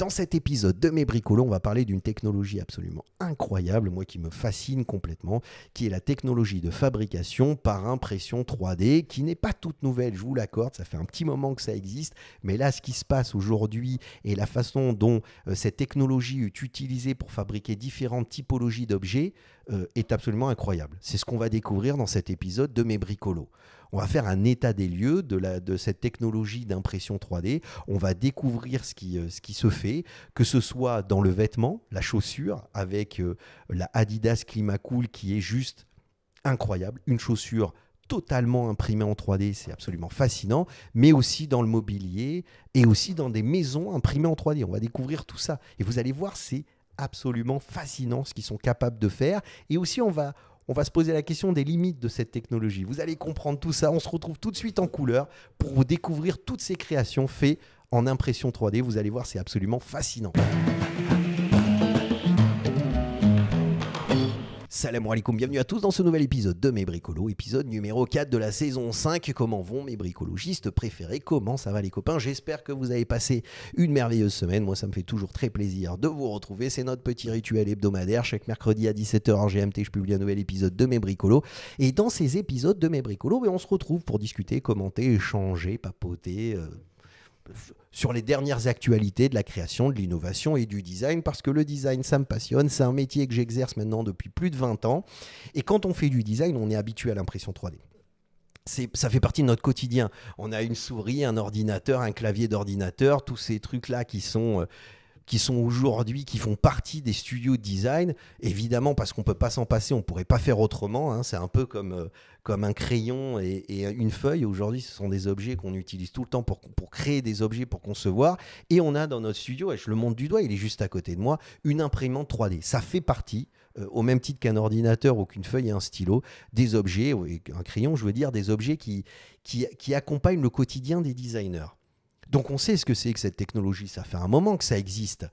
dans cet épisode de Mes Bricolos, on va parler d'une technologie absolument incroyable, moi qui me fascine complètement, qui est la technologie de fabrication par impression 3D, qui n'est pas toute nouvelle, je vous l'accorde, ça fait un petit moment que ça existe, mais là, ce qui se passe aujourd'hui et la façon dont euh, cette technologie est utilisée pour fabriquer différentes typologies d'objets, euh, est absolument incroyable. C'est ce qu'on va découvrir dans cet épisode de Mes Bricolos. On va faire un état des lieux de, la, de cette technologie d'impression 3D. On va découvrir ce qui, euh, ce qui se fait, que ce soit dans le vêtement, la chaussure, avec euh, la Adidas Climacool qui est juste incroyable. Une chaussure totalement imprimée en 3D, c'est absolument fascinant, mais aussi dans le mobilier et aussi dans des maisons imprimées en 3D. On va découvrir tout ça et vous allez voir, c'est absolument fascinant ce qu'ils sont capables de faire. Et aussi, on va, on va se poser la question des limites de cette technologie. Vous allez comprendre tout ça. On se retrouve tout de suite en couleur pour vous découvrir toutes ces créations faites en impression 3D. Vous allez voir, c'est absolument fascinant. Salam alaikum, bienvenue à tous dans ce nouvel épisode de Mes Bricolos, épisode numéro 4 de la saison 5. Comment vont mes bricologistes préférés Comment ça va les copains J'espère que vous avez passé une merveilleuse semaine. Moi, ça me fait toujours très plaisir de vous retrouver. C'est notre petit rituel hebdomadaire. Chaque mercredi à 17h en GMT, je publie un nouvel épisode de Mes Bricolos. Et dans ces épisodes de Mes Bricolos, ben, on se retrouve pour discuter, commenter, échanger, papoter. Euh, sur les dernières actualités de la création, de l'innovation et du design, parce que le design, ça me passionne, c'est un métier que j'exerce maintenant depuis plus de 20 ans, et quand on fait du design, on est habitué à l'impression 3D ça fait partie de notre quotidien. On a une souris, un ordinateur, un clavier d'ordinateur, tous ces trucs-là qui sont euh, qui sont aujourd'hui, qui font partie des studios de design, évidemment parce qu'on ne peut pas s'en passer, on ne pourrait pas faire autrement, hein. c'est un peu comme, euh, comme un crayon et, une feuille, aujourd'hui ce sont des objets qu'on utilise tout le temps pour, créer des objets, pour concevoir, et on a dans notre studio, et je le montre du doigt, il est juste à côté de moi, une imprimante 3D, ça fait partie euh, au même titre qu'un ordinateur ou qu'une feuille et un stylo, des objets, un crayon, je veux dire, des objets qui, qui, qui accompagnent le quotidien des designers. Donc on sait ce que c'est que cette technologie, ça fait un moment que ça existe.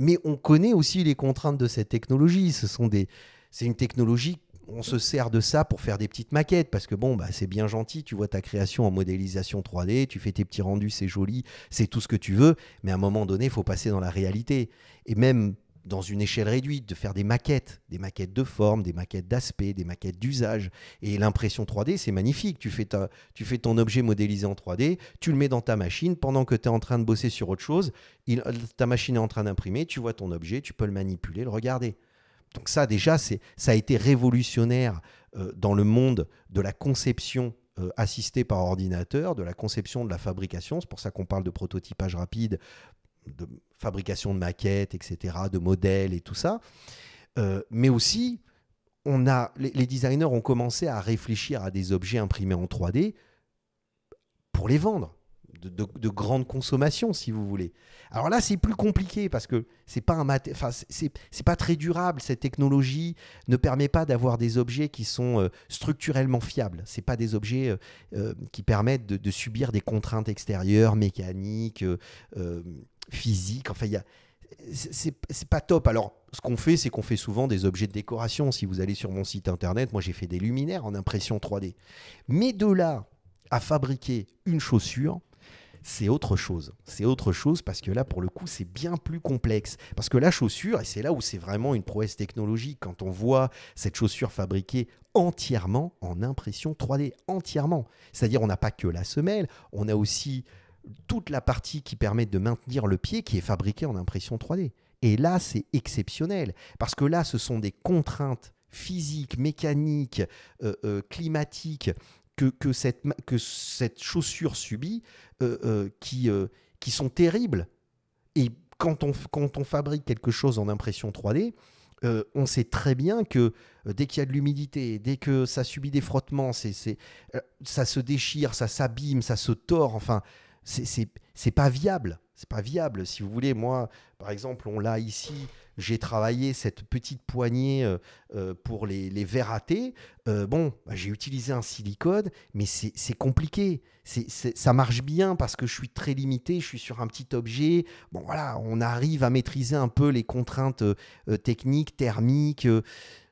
Mais on connaît aussi les contraintes de cette technologie. Ce sont des, c'est une technologie on se sert de ça pour faire des petites maquettes parce que bon bah c'est bien gentil, tu vois ta création en modélisation 3D, tu fais tes petits rendus, c'est joli, c'est tout ce que tu veux, mais à un moment donné, il faut passer dans la réalité. Et même dans une échelle réduite, de faire des maquettes, des maquettes de forme, des maquettes d'aspect, des maquettes d'usage. Et l'impression 3D, c'est magnifique. Tu fais, tu fais ton objet modélisé en 3D, tu le mets dans ta machine, pendant que tu es en train de bosser sur autre chose, ta machine est en train d'imprimer, tu vois ton objet, tu peux le manipuler, le regarder. Donc ça, déjà, ça a été révolutionnaire euh, dans le monde de la conception euh, assistée par ordinateur, de la conception de la fabrication. C'est pour ça qu'on parle de prototypage rapide, de, fabrication de maquettes, etc., de modèles et tout ça. Euh, mais aussi, on a, les, designers ont commencé à réfléchir à des objets imprimés en 3D pour les vendre de, grande consommation, si vous voulez. Alors là, c'est plus compliqué parce que c'est pas un c'est, pas très durable. Cette technologie ne permet pas d'avoir des objets qui sont euh, structurellement fiables. C'est pas des objets euh, euh, qui permettent de, subir des contraintes extérieures, mécaniques, physiques. Enfin, il c'est, pas top. Alors, ce qu'on fait, c'est qu'on fait souvent des objets de décoration. Si vous allez sur mon site internet, moi j'ai fait des luminaires en impression 3D. Mais de là à fabriquer une chaussure, c'est autre chose. C'est autre chose parce que là, pour le coup, c'est bien plus complexe. Parce que la chaussure, et c'est là où c'est vraiment une prouesse technologique, quand on voit cette chaussure fabriquée entièrement en impression 3D, entièrement. C'est-à-dire, on n'a pas que la semelle, on a aussi toute la partie qui permet de maintenir le pied qui est fabriquée en impression 3D. Et là, c'est exceptionnel, parce que là, ce sont des contraintes physiques, mécaniques, euh, euh, climatiques que, cette, que cette chaussure subit euh, euh, qui, euh, qui sont terribles. Et quand on, quand on fabrique quelque chose en impression 3D, on sait très bien que dès qu'il y a de l'humidité, dès que ça subit des frottements, c'est, ça se déchire, ça s'abîme, ça se tord, enfin, c'est, c'est, pas viable. C'est pas viable. Si vous voulez, moi, par exemple, on l'a ici j'ai travaillé cette petite poignée euh, euh, pour les, les verres à thé. Euh, bon, bah, j'ai utilisé un silicone, mais c'est compliqué. C'est ça marche bien parce que je suis très limité, je suis sur un petit objet. Bon, voilà, on arrive à maîtriser un peu les contraintes techniques, thermiques.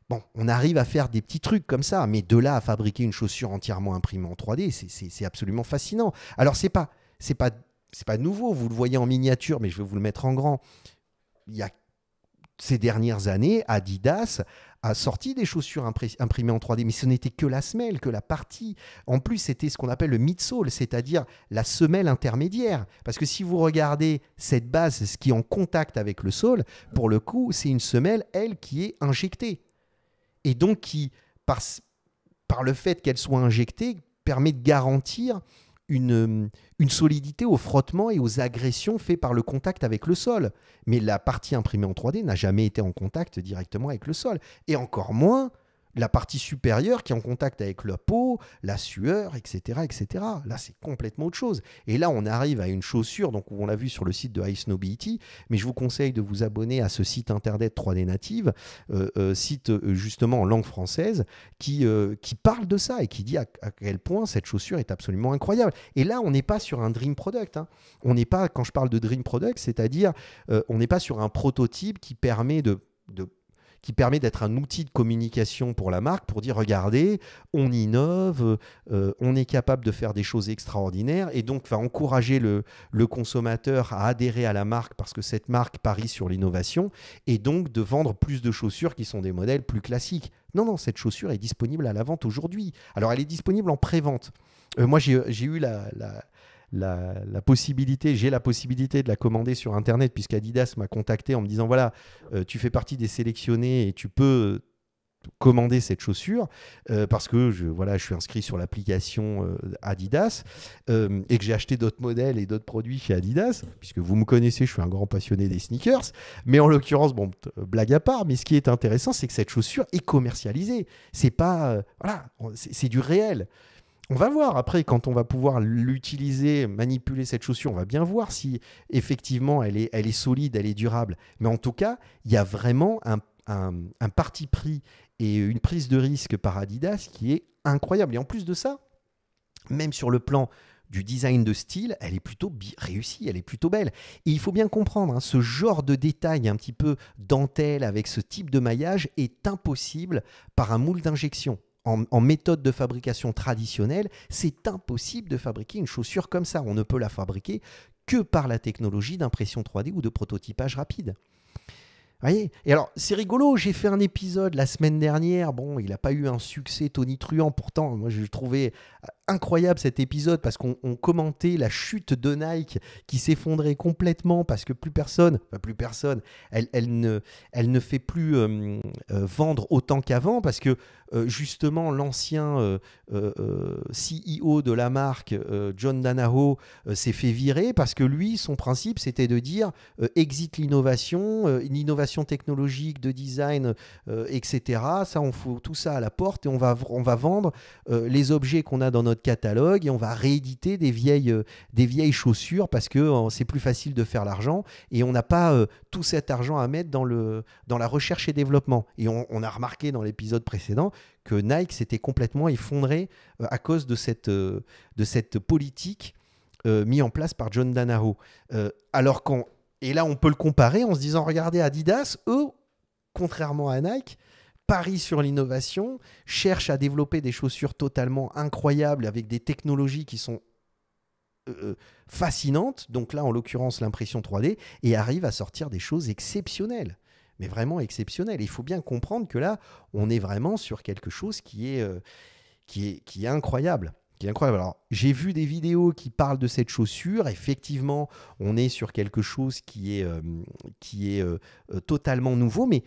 Bon, on arrive à faire des petits trucs comme ça, mais de là à fabriquer une chaussure entièrement imprimée en 3D, c'est absolument fascinant. Alors, c'est pas, c'est pas, c'est pas nouveau. Vous le voyez en miniature, mais je vais vous le mettre en grand. Il y a ces dernières années, Adidas a sorti des chaussures imprimées en 3D, mais ce n'était que la semelle, que la partie. En plus, c'était ce qu'on appelle le midsole, c'est-à-dire la semelle intermédiaire. Parce que si vous regardez cette base, ce qui est en contact avec le sol, pour le coup, c'est une semelle, elle, qui est injectée. Et donc qui, par, par le fait qu'elle soit injectée, permet de garantir une, solidité au frottement et aux agressions faites par le contact avec le sol. Mais la partie imprimée en 3D n'a jamais été en contact directement avec le sol. Et encore moins la partie supérieure qui est en contact avec la peau, la sueur, etc. etc. Là, c'est complètement autre chose. Et là, on arrive à une chaussure, donc on l'a vu sur le site de Ice Nobility, e mais je vous conseille de vous abonner à ce site internet 3D Native, euh, euh, site euh, justement en langue française, qui, qui parle de ça et qui dit à, quel point cette chaussure est absolument incroyable. Et là, on n'est pas sur un dream product. Hein. On n'est pas, quand je parle de dream product, c'est-à-dire on n'est pas sur un prototype qui permet de qui permet d'être un outil de communication pour la marque, pour dire, regardez, on innove, euh, on est capable de faire des choses extraordinaires, et donc va encourager le, le consommateur à adhérer à la marque parce que cette marque parie sur l'innovation, et donc de vendre plus de chaussures qui sont des modèles plus classiques. Non, non, cette chaussure est disponible à la vente aujourd'hui. Alors, elle est disponible en pré-vente. Euh, moi, j'ai eu la, la, possibilité, j'ai la possibilité de la commander sur Internet, puisqu'Adidas m'a contacté en me disant voilà, euh, tu fais partie des sélectionnés et tu peux commander cette chaussure euh, parce que je, voilà, je suis inscrit sur l'application euh, Adidas et que j'ai acheté d'autres modèles et d'autres produits chez Adidas, puisque vous me connaissez, je suis un grand passionné des sneakers. Mais en l'occurrence, bon, blague à part, mais ce qui est intéressant, c'est que cette chaussure est commercialisée. C'est pas. voilà, c'est du réel. On va voir après, quand on va pouvoir l'utiliser, manipuler cette chaussure, on va bien voir si effectivement elle est, solide, elle est durable. Mais en tout cas, il y a vraiment un, parti pris et une prise de risque par Adidas qui est incroyable. Et en plus de ça, même sur le plan du design de style, elle est plutôt réussie, elle est plutôt belle. Et il faut bien comprendre, hein, ce genre de détail un petit peu dentelle avec ce type de maillage est impossible par un moule d'injection en, méthode de fabrication traditionnelle, c'est impossible de fabriquer une chaussure comme ça. On ne peut la fabriquer que par la technologie d'impression 3D ou de prototypage rapide. Voyez Et alors, c'est rigolo, j'ai fait un épisode la semaine dernière, bon, il n'a pas eu un succès tonitruant, pourtant, moi je le trouvais incroyable cet épisode parce qu'on commentait la chute de Nike qui s'effondrait complètement parce que plus personne, plus personne, elle, elle, ne, elle ne fait plus euh, euh, vendre autant qu'avant parce que euh, justement l'ancien CEO de la marque, John Danaho, s'est fait virer parce que lui, son principe, c'était de dire exit l'innovation, une innovation technologique, de design, etc. Ça, on fout tout ça à la porte et on va, on va vendre les objets qu'on a dans notre notre catalogue et on va rééditer des vieilles, euh, des vieilles chaussures parce que euh, c'est plus facile de faire l'argent et on n'a pas euh, tout cet argent à mettre dans, le, dans la recherche et développement. Et on, a remarqué dans l'épisode précédent que Nike s'était complètement effondré à cause de cette, de cette politique mise en place par John Danaho. alors qu'on et là, on peut le comparer en se disant, regardez, Adidas, eux, contrairement à Nike, parie sur l'innovation, cherche à développer des chaussures totalement incroyables avec des technologies qui sont euh, euh, fascinantes, donc là en l'occurrence l'impression 3D, et arrive à sortir des choses exceptionnelles, mais vraiment exceptionnelles. Il faut bien comprendre que là, on est vraiment sur quelque chose qui est, euh, qui est, qui est incroyable Alors, j'ai vu des vidéos qui parlent de cette chaussure. Effectivement, on est sur quelque chose qui est, qui est totalement nouveau, mais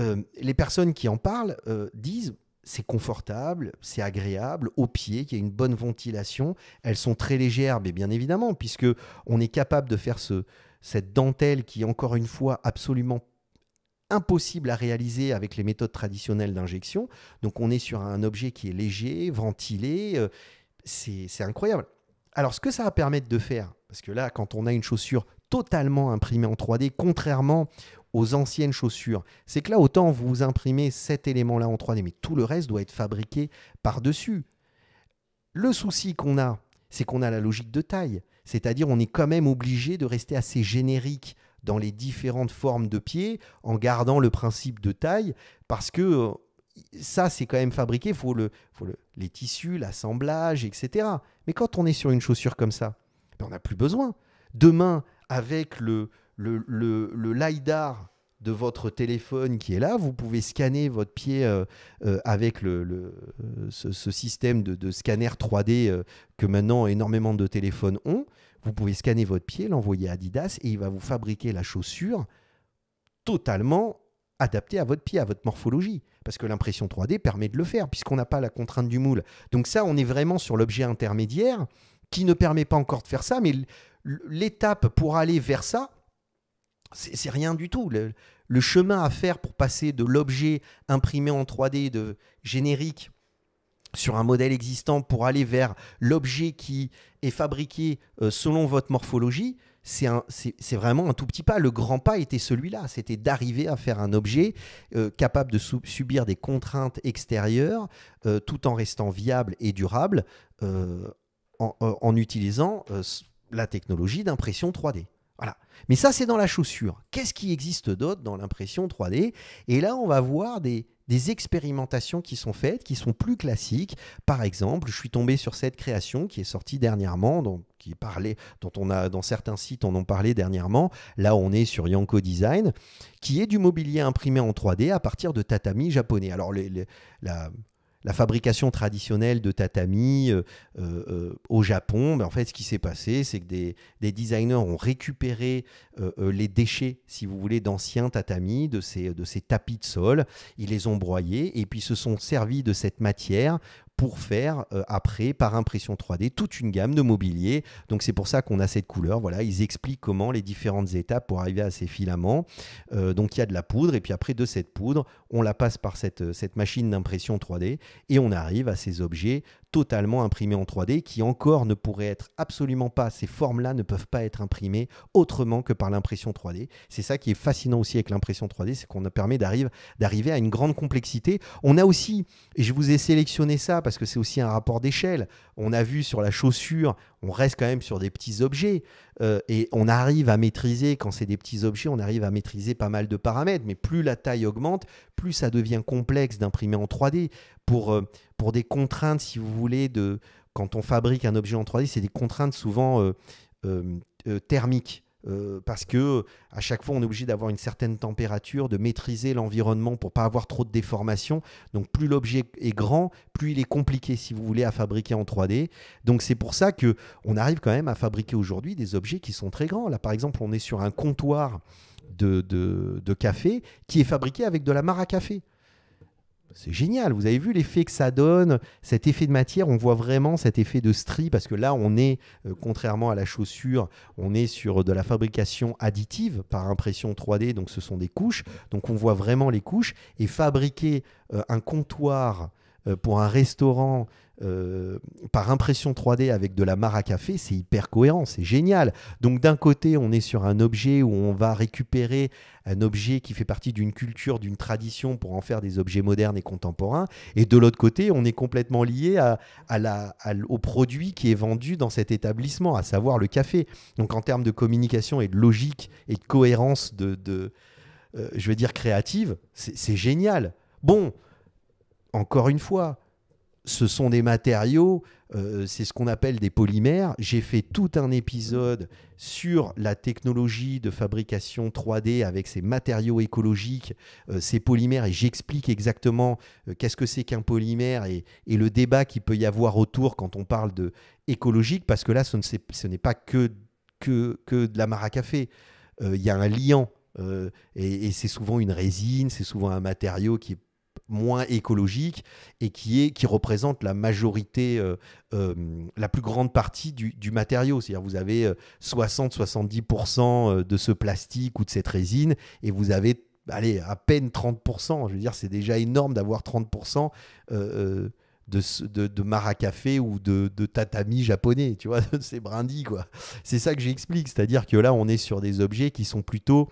euh, les personnes qui en parlent euh, disent c'est confortable, c'est agréable, au pied, qu'il y a une bonne ventilation. Elles sont très légères, mais bien évidemment, puisque on est capable de faire ce, cette dentelle qui est encore une fois absolument impossible à réaliser avec les méthodes traditionnelles d'injection. Donc on est sur un objet qui est léger, ventilé, euh, c'est incroyable. Alors ce que ça va permettre de faire, parce que là, quand on a une chaussure totalement imprimé en 3D, contrairement aux anciennes chaussures. C'est que là, autant vous imprimez cet élément-là en 3D, mais tout le reste doit être fabriqué par-dessus. Le souci qu'on a, c'est qu'on a la logique de taille, c'est-à-dire on est quand même obligé de rester assez générique dans les différentes formes de pieds en gardant le principe de taille, parce que euh, ça, c'est quand même fabriqué, faut le, faut les tissus, l'assemblage, etc. Mais quand on est sur une chaussure comme ça, ben, on n'a plus besoin. Demain, avec le, le, le, le LIDAR de votre téléphone qui est là, vous pouvez scanner votre pied euh, euh, avec le, le ce, système de, scanner 3D euh, que maintenant énormément de téléphones ont. Vous pouvez scanner votre pied, l'envoyer à Adidas et il va vous fabriquer la chaussure totalement adaptée à votre pied, à votre morphologie. Parce que l'impression 3D permet de le faire puisqu'on n'a pas la contrainte du moule. Donc ça, on est vraiment sur l'objet intermédiaire qui ne permet pas encore de faire ça, mais l'étape pour aller vers ça, c'est rien du tout. Le, chemin à faire pour passer de l'objet imprimé en 3D de générique sur un modèle existant pour aller vers l'objet qui est fabriqué euh, selon votre morphologie, c'est vraiment un tout petit pas. Le grand pas était celui-là, c'était d'arriver à faire un objet euh, capable de subir des contraintes extérieures euh, tout en restant viable et durable en, en, utilisant la technologie d'impression 3D. Voilà. Mais ça, c'est dans la chaussure. Qu'est-ce qui existe d'autre dans l'impression 3D Et là, on va voir des, expérimentations qui sont faites, qui sont plus classiques. Par exemple, je suis tombé sur cette création qui est sortie dernièrement, dont, qui parlait, dont on a, dans certains sites, on ont parlé dernièrement. Là, on est sur Yanko Design, qui est du mobilier imprimé en 3D à partir de tatami japonais. Alors, la, la fabrication traditionnelle de tatami euh, euh, euh, au Japon, mais en fait, ce qui s'est passé, c'est que des, designers ont récupéré les déchets, si vous voulez, d'anciens tatamis, de ces, de ces tapis de sol. Ils les ont broyés et puis se sont servis de cette matière pour faire euh, après, par impression 3D, toute une gamme de mobilier. Donc c'est pour ça qu'on a cette couleur. Voilà, ils expliquent comment les différentes étapes pour arriver à ces filaments. Euh, donc il y a de la poudre, et puis après de cette poudre, on la passe par cette, euh, cette machine d'impression 3D, et on arrive à ces objets totalement imprimé en 3D, qui encore ne pourrait être absolument pas, ces formes-là ne peuvent pas être imprimées autrement que par l'impression 3D. C'est ça qui est fascinant aussi avec l'impression 3D, c'est qu'on permet d'arriver à une grande complexité. On a aussi, et je vous ai sélectionné ça parce que c'est aussi un rapport d'échelle, on a vu sur la chaussure, on reste quand même sur des petits objets euh, et on arrive à maîtriser, quand c'est des petits objets, on arrive à maîtriser pas mal de paramètres, mais plus la taille augmente, plus ça devient complexe d'imprimer en 3D. Pour, euh, pour des contraintes, si vous voulez, de, quand on fabrique un objet en 3D, c'est des contraintes souvent euh, thermiques. Euh, parce que à chaque fois on est obligé d'avoir une certaine température, de maîtriser l'environnement pour pas avoir trop de déformations. Donc plus l'objet est grand, plus il est compliqué si vous voulez à fabriquer en 3D. Donc c'est pour ça que on arrive quand même à fabriquer aujourd'hui des objets qui sont très grands. Là par exemple on est sur un comptoir de, café qui est fabriqué avec de la mara café c'est génial. Vous avez vu l'effet que ça donne, cet effet de matière. On voit vraiment cet effet de strie parce que là, on est, euh, contrairement à la chaussure, on est sur de la fabrication additive par impression 3D. Donc, ce sont des couches. Donc, on voit vraiment les couches. Et fabriquer euh, un comptoir euh, pour un restaurant euh, par impression 3D avec de la mare à café, c'est hyper cohérent, c'est génial. Donc d'un côté, on est sur un objet où on va récupérer un objet qui fait partie d'une culture, d'une tradition pour en faire des objets modernes et contemporains. Et de l'autre côté, on est complètement lié à, la, au produit qui est vendu dans cet établissement, à savoir le café. Donc en termes de communication et de logique et de cohérence de, euh, je veux dire, créative, c'est génial. Bon, encore une fois, ce sont des matériaux, euh, c'est ce qu'on appelle des polymères. J'ai fait tout un épisode sur la technologie de fabrication 3D avec ces matériaux écologiques, euh, ces polymères, et j'explique exactement euh, qu'est-ce que c'est qu'un polymère et, le débat qu'il peut y avoir autour quand on parle de écologique, parce que là, ce, n'est pas que, que, que, de la maracafé. café. Il y a un liant. et, et c'est souvent une résine, c'est souvent un matériau qui moins écologique et qui, est, qui représente la majorité, euh, euh, la plus grande partie du, du matériau. C'est-à-dire vous avez 60-70% euh, de ce plastique ou de cette résine et vous avez, allez, à peine 30%. Je veux dire, c'est déjà énorme d'avoir 30%. Euh, de, de, de maracafé ou de, tatami japonais, tu vois, c'est brindis, quoi. C'est ça que j'explique, c'est-à-dire que là, on est sur des objets qui sont plutôt...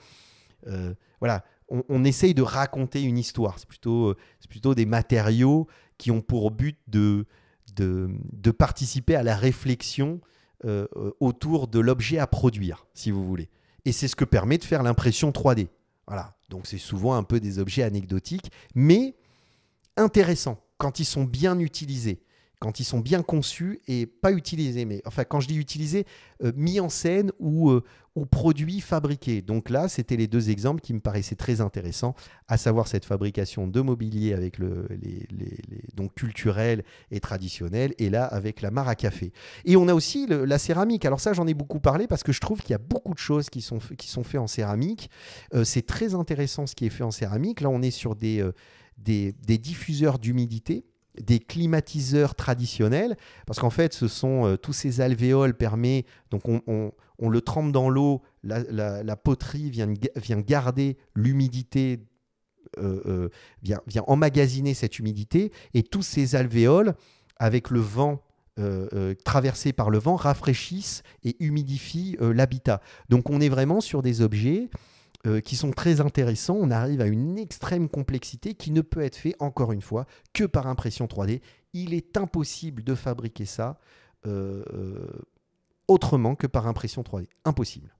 voilà, on, essaye de raconter une histoire. C'est plutôt, euh, plutôt des matériaux qui ont pour but de, de, participer à la réflexion euh, euh, autour de l'objet à produire, si vous voulez. Et c'est ce que permet de faire l'impression 3D. Voilà. Donc c'est souvent un peu des objets anecdotiques, mais intéressants quand ils sont bien utilisés quand ils sont bien conçus et pas utilisés. Mais enfin, quand je dis utilisés, euh, mis en scène euh, ou, produits fabriqués. Donc là, c'était les deux exemples qui me paraissaient très intéressants, à savoir cette fabrication de mobilier avec le, les, les, donc culturel et traditionnel, et là avec la mare à café. Et on a aussi la céramique. Alors ça, j'en ai beaucoup parlé parce que je trouve qu'il y a beaucoup de choses qui sont, qui sont faites en céramique. Euh, c'est très intéressant ce qui est fait en céramique. Là, on est sur des, des diffuseurs d'humidité des climatiseurs traditionnels, parce qu'en fait, ce sont euh, tous ces alvéoles permet, donc on, le trempe dans l'eau, la, poterie vient, garder l'humidité, euh, euh, vient, vient, emmagasiner cette humidité, et tous ces alvéoles, avec le vent traversé par le vent, rafraîchissent et humidifient l'habitat. Donc on est vraiment sur des objets euh, qui sont très intéressants. On arrive à une extrême complexité qui ne peut être fait, encore une fois, que par impression 3D. Il est impossible de fabriquer ça euh, euh, autrement que par impression 3D. Impossible.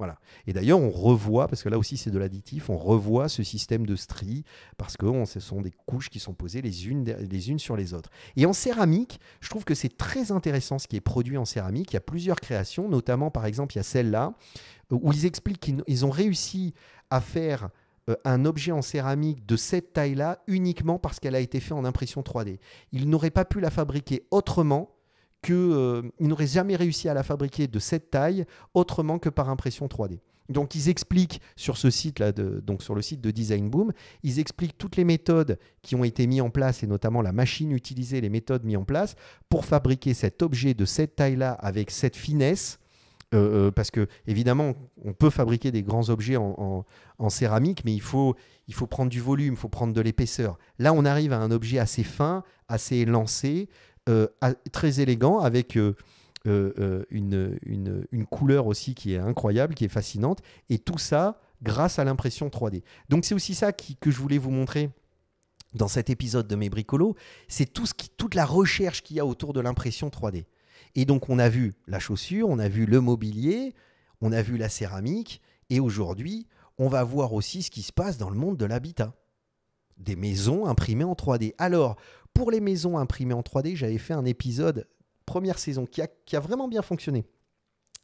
Voilà. Et d'ailleurs, on revoit, parce que là aussi c'est de l'additif, on revoit ce système de stries, parce que ce sont des couches qui sont posées les unes, les unes sur les autres. Et en céramique, je trouve que c'est très intéressant ce qui est produit en céramique. Il y a plusieurs créations, notamment par exemple, il y a celle-là, euh, où ils expliquent qu'ils ont réussi à faire euh, un objet en céramique de cette taille-là uniquement parce qu'elle a été faite en impression 3D. Ils n'auraient pas pu la fabriquer autrement qu'ils euh, n'auraient jamais réussi à la fabriquer de cette taille autrement que par impression 3D. Donc ils expliquent sur ce site là, de, donc sur le site de Design Boom, ils expliquent toutes les méthodes qui ont été mises en place et notamment la machine utilisée, les méthodes mises en place pour fabriquer cet objet de cette taille-là avec cette finesse. Euh, euh, parce que évidemment, on peut fabriquer des grands objets en, céramique, mais il faut, il faut prendre du volume, il faut prendre de l'épaisseur. Là, on arrive à un objet assez fin, assez élancé, euh, très élégant avec euh, euh, une, couleur aussi qui est incroyable, qui est fascinante. Et tout ça grâce à l'impression 3D. Donc c'est aussi ça que je voulais vous montrer dans cet épisode de mes bricolos, c'est tout ce toute la recherche qu'il y a autour de l'impression 3D. Et donc on a vu la chaussure, on a vu le mobilier, on a vu la céramique, et aujourd'hui on va voir aussi ce qui se passe dans le monde de l'habitat des maisons imprimées en 3D. Alors, pour les maisons imprimées en 3D, j'avais fait un épisode, première saison, qui a, qui a vraiment bien fonctionné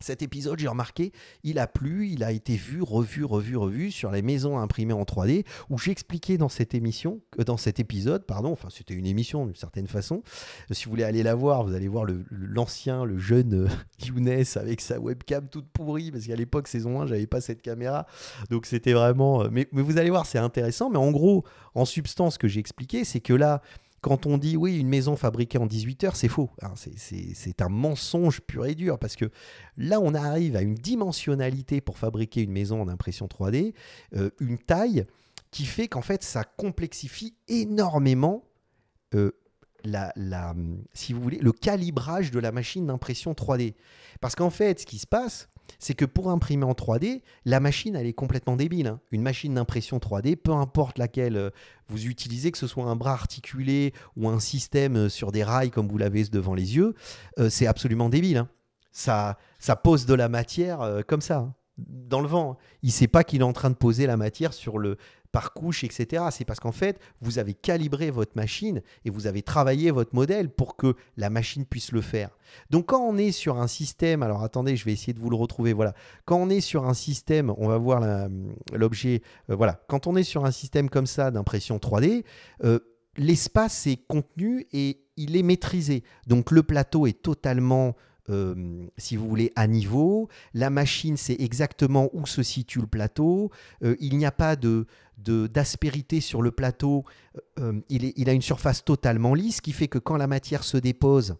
cet épisode, j'ai remarqué, il a plu, il a été vu, revu, revu, revu sur les maisons imprimées en 3D, où j'expliquais dans cette émission, euh, dans cet épisode, pardon, enfin c'était une émission d'une certaine façon. Si vous voulez aller la voir, vous allez voir l'ancien, le, jeune euh, Younes avec sa webcam toute pourrie, parce qu'à l'époque, saison 1, j'avais pas cette caméra. Donc c'était vraiment. Euh, mais, vous allez voir, c'est intéressant. Mais en gros, en substance, ce que j'ai expliqué, c'est que là, quand on dit oui, une maison fabriquée en 18 heures, c'est faux. Hein. c'est un mensonge pur et dur parce que là, on arrive à une dimensionnalité pour fabriquer une maison en impression 3D, euh, une taille qui fait qu'en fait, ça complexifie énormément. Euh, la, la, si vous voulez, le calibrage de la machine d'impression 3D. Parce qu'en fait, ce qui se passe, c'est que pour imprimer en 3D, la machine, elle est complètement débile. Hein. Une machine d'impression 3D, peu importe laquelle euh, vous utilisez, que ce soit un bras articulé ou un système euh, sur des rails comme vous l'avez devant les yeux, euh, c'est absolument débile. Hein. Ça, ça pose de la matière comme ça, hein, dans le vent. Il ne sait pas qu'il est en train de poser la matière sur le, par couche, etc. C'est parce qu'en fait, vous avez calibré votre machine et vous avez travaillé votre modèle pour que la machine puisse le faire. Donc quand on est sur un système, alors attendez, je vais essayer de vous le retrouver, voilà. Quand on est sur un système, on va voir euh, l'objet, euh, voilà. Quand on est sur un système comme ça d'impression 3D, euh, l'espace est contenu et il est maîtrisé. Donc le plateau est totalement euh, si vous voulez, à niveau. La machine sait exactement où se situe le plateau. Euh, il n'y a pas de d'aspérité sur le plateau. Euh, il, il a une surface totalement lisse, qui fait que quand la matière se dépose,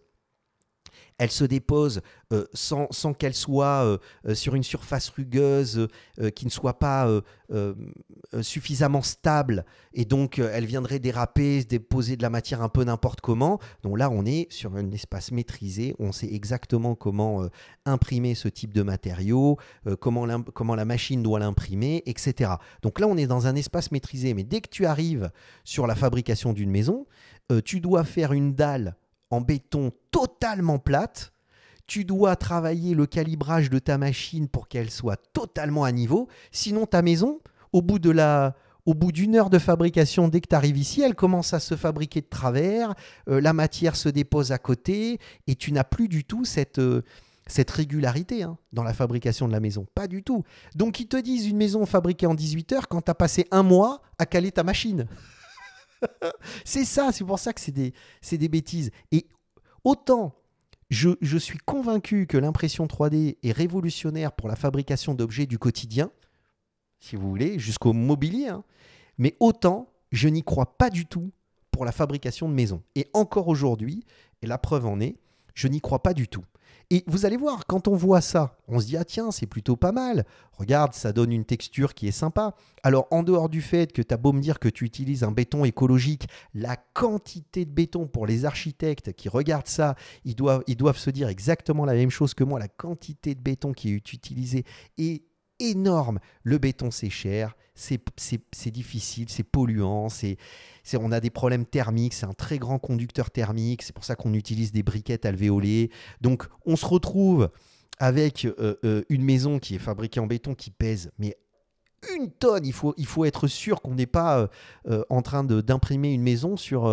elle se dépose euh, sans, qu'elle soit euh, euh, sur une surface rugueuse qui ne soit pas suffisamment stable et donc elle viendrait déraper, se déposer de la matière un peu n'importe comment. Donc là, on est sur un espace maîtrisé, on sait exactement comment imprimer ce type de matériau, comment, comment la machine doit l'imprimer, etc. Donc là, on est dans un espace maîtrisé, mais dès que tu arrives sur la fabrication d'une maison, tu dois faire une dalle en béton totalement plate. Tu dois travailler le calibrage de ta machine pour qu'elle soit totalement à niveau. Sinon, ta maison, au bout de la, au bout d'une heure de fabrication, dès que tu arrives ici, elle commence à se fabriquer de travers, euh, la matière se dépose à côté, et tu n'as plus du tout cette, euh, cette régularité hein, dans la fabrication de la maison. Pas du tout. Donc ils te disent une maison fabriquée en 18 heures quand tu as passé un mois à caler ta machine. c'est ça, c'est pour ça que c'est des, des bêtises. Et autant je, suis convaincu que l'impression 3D est révolutionnaire pour la fabrication d'objets du quotidien, si vous voulez, jusqu'au mobilier, hein, mais autant je n'y crois pas du tout pour la fabrication de maisons. Et encore aujourd'hui, et la preuve en est, je n'y crois pas du tout. Et vous allez voir, quand on voit ça, on se dit, ah tiens, c'est plutôt pas mal. Regarde, ça donne une texture qui est sympa. Alors, en dehors du fait que tu as beau me dire que tu utilises un béton écologique, la quantité de béton pour les architectes qui regardent ça, ils doivent, ils doivent se dire exactement la même chose que moi. La quantité de béton qui est utilisée est énorme. Le béton, c'est cher, c'est difficile, c'est polluant, c'est on a des problèmes thermiques, c'est un très grand conducteur thermique, c'est pour ça qu'on utilise des briquettes alvéolées. Donc on se retrouve avec euh, euh, une maison qui est fabriquée en béton qui pèse, mais une tonne, il faut, il faut être sûr qu'on n'est pas euh, en train d'imprimer une maison sur,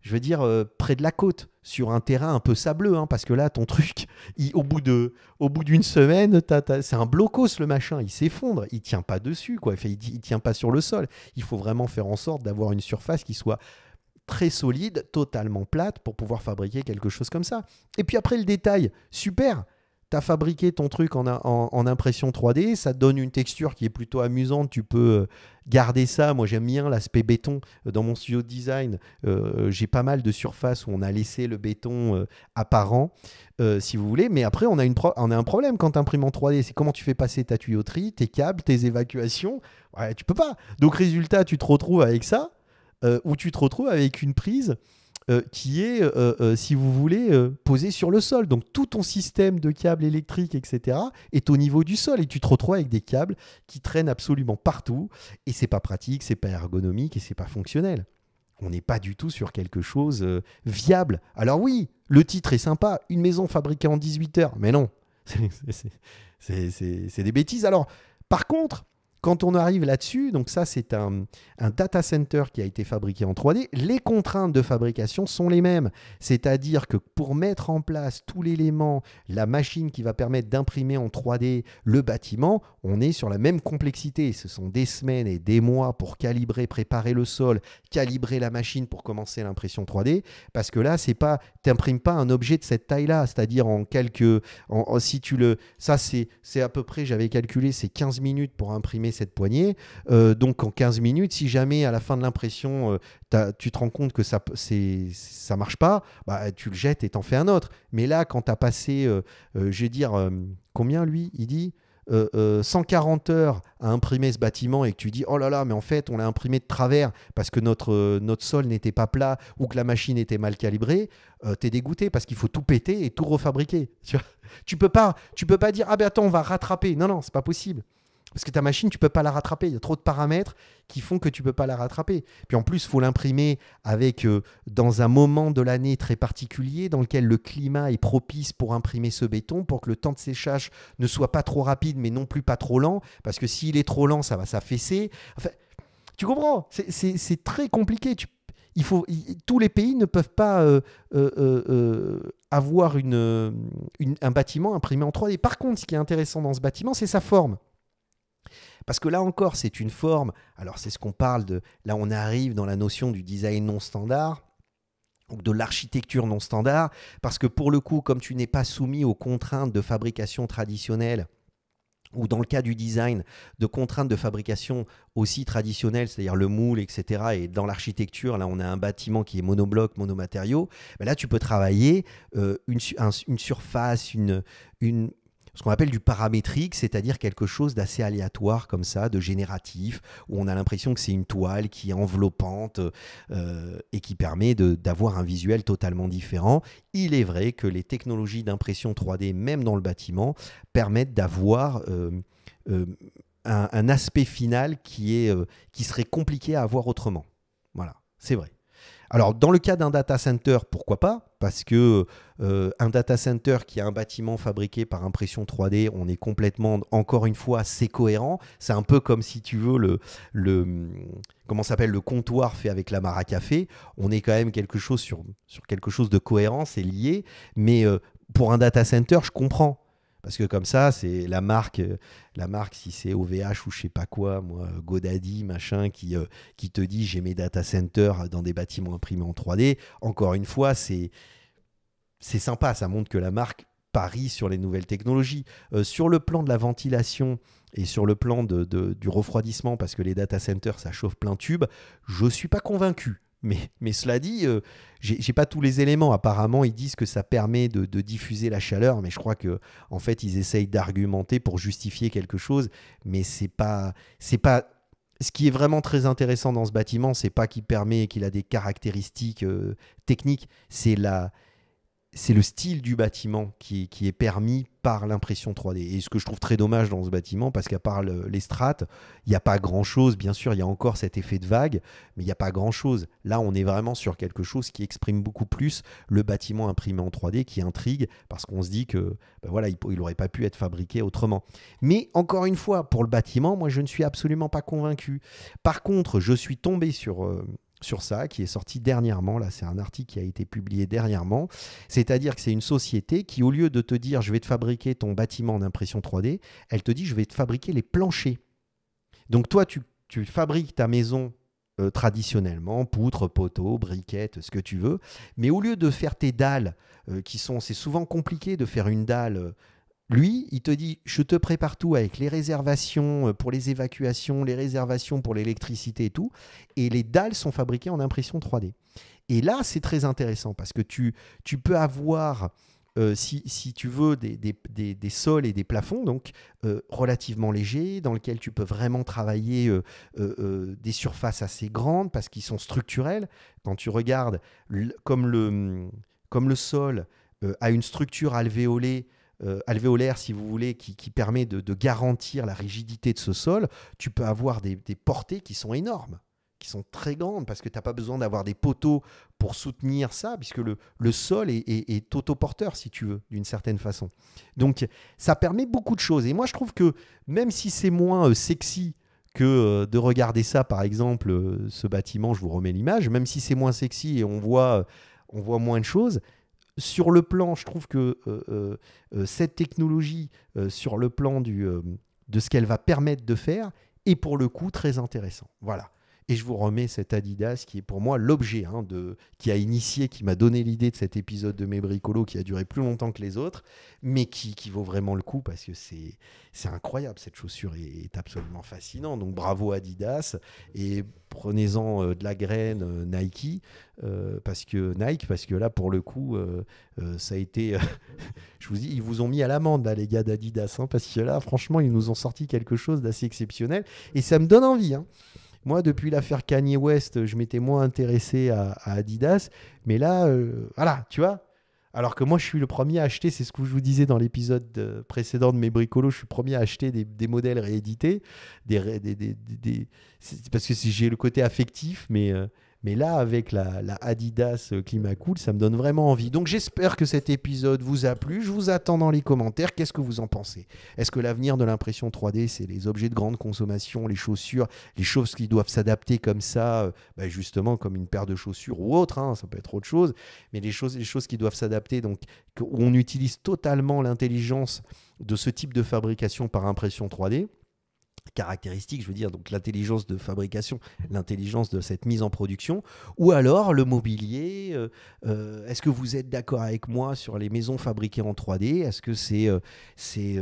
je veux dire, près de la côte sur un terrain un peu sableux, hein, parce que là, ton truc, au bout de, au bout d'une semaine, c'est un blocos le machin, il s'effondre, il tient pas dessus, quoi. il, il tient pas sur le sol. Il faut vraiment faire en sorte d'avoir une surface qui soit très solide, totalement plate, pour pouvoir fabriquer quelque chose comme ça. Et puis après le détail, super, tu as fabriqué ton truc en, impression 3D, ça donne une texture qui est plutôt amusante, tu peux euh, garder ça. Moi j'aime bien l'aspect béton. Euh, dans mon studio de design, euh, j'ai pas mal de surfaces où on a laissé le béton apparent, si vous voulez. Mais après, on a, on a un problème quand tu imprimes en 3D, c'est comment tu fais passer ta tuyauterie, tes câbles, tes évacuations. Ouais, tu peux pas. Donc résultat, tu te retrouves avec ça, ou tu te retrouves avec une prise euh, qui est, euh, euh, si vous voulez, posé sur le sol. Donc tout ton système de câbles électriques, etc., est au niveau du sol et tu te retrouves avec des câbles qui traînent absolument partout. Et c'est pas pratique, c'est pas ergonomique et c'est pas fonctionnel. On n'est pas du tout sur quelque chose viable. Alors oui, le titre est sympa, une maison fabriquée en 18 heures, mais non, c'est des bêtises. Alors, par contre, quand on arrive là-dessus, donc ça c'est un, un, data center qui a été fabriqué en 3D, les contraintes de fabrication sont les mêmes. C'est-à-dire que pour mettre en place tout l'élément, la machine qui va permettre d'imprimer en 3D le bâtiment, on est sur la même complexité. Ce sont des semaines et des mois pour calibrer, préparer le sol, calibrer la machine pour commencer l'impression 3D, parce que là c'est pas, t'imprimes pas un objet de cette taille-là, c'est-à-dire en quelques, en, si tu le, ça c'est à peu près, j'avais calculé, c'est 15 minutes pour imprimer cette poignée. Euh, donc en 15 minutes, si jamais à la fin de l'impression, euh, tu te rends compte que ça ça marche pas, bah, tu le jettes et t'en fais un autre. Mais là, quand tu as passé, euh, je vais dire, combien lui Il dit 140 heures à imprimer ce bâtiment et que tu dis oh là là mais en fait on l'a imprimé de travers parce que notre, notre sol n'était pas plat ou que la machine était mal calibrée t'es dégoûté parce qu'il faut tout péter et tout refabriquer tu, peux pas tu peux pas dire ah ben attends on va rattraper non non c'est pas possible parce que ta machine, tu peux pas la rattraper. Il y a trop de paramètres qui font que tu peux pas la rattraper. Puis en plus, il faut l'imprimer avec euh, dans un moment de l'année très particulier dans lequel le climat est propice pour imprimer ce béton, pour que le temps de séchage ne soit pas trop rapide, mais non plus pas trop lent. Parce que s'il est trop lent, ça va s'affaisser. Enfin, tu comprends C'est très compliqué. il faut, tous les pays ne peuvent pas euh, euh, avoir une, un bâtiment imprimé en 3D. Par contre, ce qui est intéressant dans ce bâtiment, c'est sa forme. Parce que là encore, c'est une forme, alors c'est ce qu'on parle de, là on arrive dans la notion du design non standard, ou de l'architecture non standard, parce que pour le coup, comme tu n'es pas soumis aux contraintes de fabrication traditionnelle, ou dans le cas du design, de contraintes de fabrication aussi traditionnelles, c'est-à-dire le moule, etc. Et dans l'architecture, là, on a un bâtiment qui est monobloc, monomatériaux. Ben là, tu peux travailler euh, une, surface, une, une, ce qu'on appelle du paramétrique, c'est-à-dire quelque chose d'assez aléatoire comme ça, de génératif, où on a l'impression que c'est une toile qui est enveloppante euh, et qui permet d'avoir un visuel totalement différent. Il est vrai que les technologies d'impression 3D, même dans le bâtiment, permettent d'avoir... Euh, euh, un, un, aspect final qui, est, qui serait compliqué à avoir autrement. Voilà, c'est vrai. Alors, dans le cas d'un data center, pourquoi pas Parce que euh, un data center qui a un bâtiment fabriqué par impression 3D, on est complètement, encore une fois, c'est cohérent. C'est un peu comme si tu veux le, le comment s'appelle le comptoir fait avec la mara café. On est quand même quelque chose sur, quelque chose de cohérent, c'est lié. Mais euh, pour un data center, je comprends parce que comme ça, c'est la marque, euh, la marque, si c'est OVH ou je sais pas quoi, moi, euh, Godaddy, machin, qui, euh, qui te dit j'ai mes data centers dans des bâtiments imprimés en 3D. Encore une fois, c'est sympa, ça montre que la marque parie sur les nouvelles technologies. sur le plan de la ventilation et sur le plan de, du refroidissement, parce que les data centers, ça chauffe plein de tubes, je ne suis pas convaincu. Mais, cela dit, euh, je j'ai pas tous les éléments. Apparemment, ils disent que ça permet de, diffuser la chaleur, mais je crois que en fait, ils essayent d'argumenter pour justifier quelque chose. Mais c'est pas, c'est pas. Ce qui est vraiment très intéressant dans ce bâtiment, c'est pas qu'il permet qu'il a des caractéristiques euh, techniques, c'est la, c'est le style du bâtiment qui, est permis par l'impression 3D. Et ce que je trouve très dommage dans ce bâtiment, parce qu'à part les strates, il n'y a pas grand-chose. Bien sûr, il y a encore cet effet de vague, mais il n'y a pas grand-chose. Là, on est vraiment sur quelque chose qui exprime beaucoup plus le bâtiment imprimé en 3D, qui intrigue, parce qu'on se dit que ben voilà, il n'aurait pas pu être fabriqué autrement. Mais encore une fois, pour le bâtiment, moi, je ne suis absolument pas convaincu. Par contre, je suis tombé sur... Euh, sur ça, qui est sorti dernièrement. Là, c'est un article qui a été publié dernièrement. C'est-à-dire que c'est une société qui, au lieu de te dire je vais te fabriquer ton bâtiment d'impression impression 3D, elle te dit je vais te fabriquer les planchers. Donc toi, tu, fabriques ta maison euh, traditionnellement, poutres, poteaux, briquettes, ce que tu veux. Mais au lieu de faire tes dalles, euh, qui sont, c'est souvent compliqué de faire une dalle, euh, lui, il te dit, je te prépare tout avec les réservations euh, pour les évacuations, les réservations pour l'électricité et tout. Et les dalles sont fabriquées en impression 3D. Et là, c'est très intéressant parce que tu, peux avoir, euh, si, tu veux, des, sols et des plafonds, donc euh, relativement légers, dans lesquels tu peux vraiment travailler des surfaces assez grandes parce qu'ils sont structurels. Quand tu regardes comme le, comme le sol a une structure alvéolée, euh, alvéolaire, si vous voulez, qui, permet de, garantir la rigidité de ce sol, tu peux avoir des, portées qui sont énormes, qui sont très grandes, parce que tu n'as pas besoin d'avoir des poteaux pour soutenir ça, puisque le, sol est, autoporteur, si tu veux, d'une certaine façon. Donc, ça permet beaucoup de choses. Et moi, je trouve que même si c'est moins euh, sexy, que euh, de regarder ça, par exemple, ce bâtiment, je vous remets l'image, même si c'est moins sexy et on voit moins de choses, sur le plan, je trouve que euh, euh, euh, cette technologie, sur le plan de ce qu'elle va permettre de faire, est pour le coup très intéressant. Voilà. Et je vous remets cette Adidas qui est pour moi l'objet hein, de qui a initié, qui m'a donné l'idée de cet épisode de mes bricolos qui a duré plus longtemps que les autres, mais qui, vaut vraiment le coup parce que c'est c'est incroyable. Cette chaussure est, absolument fascinante. Donc bravo Adidas et prenez-en euh, de la graine euh, Nike euh, parce que Nike parce que là pour le coup ça a été je vous dis ils vous ont mis à l'amende les gars d'Adidas hein, parce que là franchement ils nous ont sorti quelque chose d'assez exceptionnel et ça me donne envie hein. Moi, depuis l'affaire Kanye West, je m'étais moins intéressé à, Adidas. Mais là, euh, voilà, tu vois. Alors que moi, je suis le premier à acheter, c'est ce que je vous disais dans l'épisode euh, précédent de mes bricolos, je suis le premier à acheter des, modèles réédités. Des, des, des parce que j'ai le côté affectif, mais. Euh, mais là, avec la, Adidas euh, Climacool, ça me donne vraiment envie. Donc j'espère que cet épisode vous a plu. Je vous attends dans les commentaires. Qu'est-ce que vous en pensez Est-ce que l'avenir de l'impression 3D, c'est les objets de grande consommation, les chaussures, les choses qui doivent s'adapter comme ça, euh, bah, justement comme une paire de chaussures ou autre, hein, ça peut être autre chose, mais les choses, les choses qui doivent s'adapter, donc on utilise totalement l'intelligence de ce type de fabrication par impression 3D caractéristiques, je veux dire, donc l'intelligence de fabrication, l'intelligence de cette mise en production, ou alors le mobilier. Euh, euh, est-ce que vous êtes d'accord avec moi sur les maisons fabriquées en 3D Est-ce que c'est euh, c'est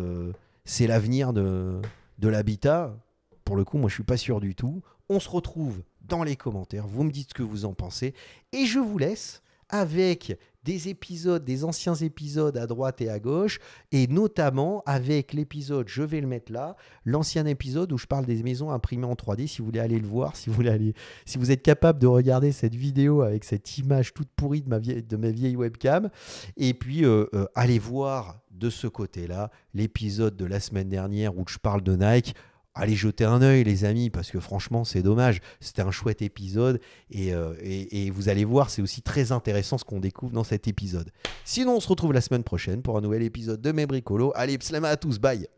c'est l'avenir de, de l'habitat Pour le coup, moi, je suis pas sûr du tout. On se retrouve dans les commentaires. Vous me dites ce que vous en pensez. Et je vous laisse avec des épisodes, des anciens épisodes à droite et à gauche, et notamment avec l'épisode, je vais le mettre là, l'ancien épisode où je parle des maisons imprimées en 3D. Si vous voulez aller le voir, si vous, voulez aller, si vous êtes capable de regarder cette vidéo avec cette image toute pourrie de ma vieille, webcam, et puis euh, euh, allez voir de ce côté-là l'épisode de la semaine dernière où je parle de Nike allez jeter un œil, les amis, parce que franchement, c'est dommage. C'était un chouette épisode euh, et, vous allez voir, c'est aussi très intéressant ce qu'on découvre dans cet épisode. Sinon, on se retrouve la semaine prochaine pour un nouvel épisode de Mes Bricolos. Allez, pslama à tous, bye!